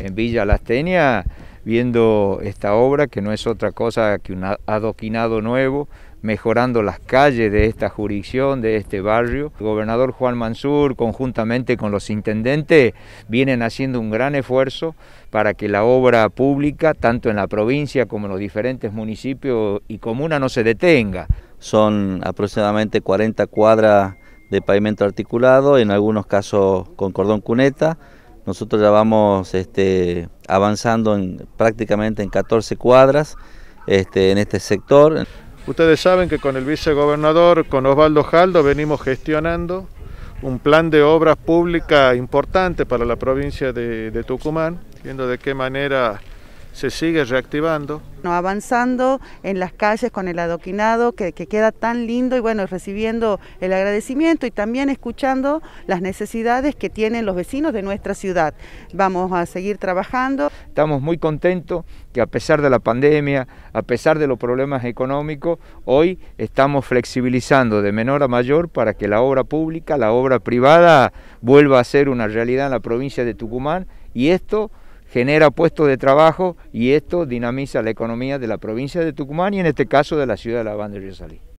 en Villa Lastenia viendo esta obra que no es otra cosa que un adoquinado nuevo, mejorando las calles de esta jurisdicción, de este barrio. El gobernador Juan Mansur, conjuntamente con los intendentes, vienen haciendo un gran esfuerzo para que la obra pública, tanto en la provincia como en los diferentes municipios y comunas, no se detenga. Son aproximadamente 40 cuadras de pavimento articulado, en algunos casos con cordón cuneta, nosotros ya vamos este, avanzando en, prácticamente en 14 cuadras este, en este sector. Ustedes saben que con el vicegobernador, con Osvaldo Jaldo, venimos gestionando un plan de obras públicas importante para la provincia de Tucumán, viendo de qué manera se sigue reactivando. No, avanzando en las calles con el adoquinado que, que, queda tan lindo y bueno, recibiendo el agradecimiento y también escuchando las necesidades que tienen los vecinos de nuestra ciudad. Vamos a seguir trabajando. Estamos muy contentos que a pesar de la pandemia, a pesar de los problemas económicos, hoy estamos flexibilizando de menor a mayor para que la obra pública, la obra privada vuelva a ser una realidad en la provincia de Tucumán y esto genera puestos de trabajo y esto dinamiza la economía de la provincia de Tucumán y en este caso de la ciudad de La Banda de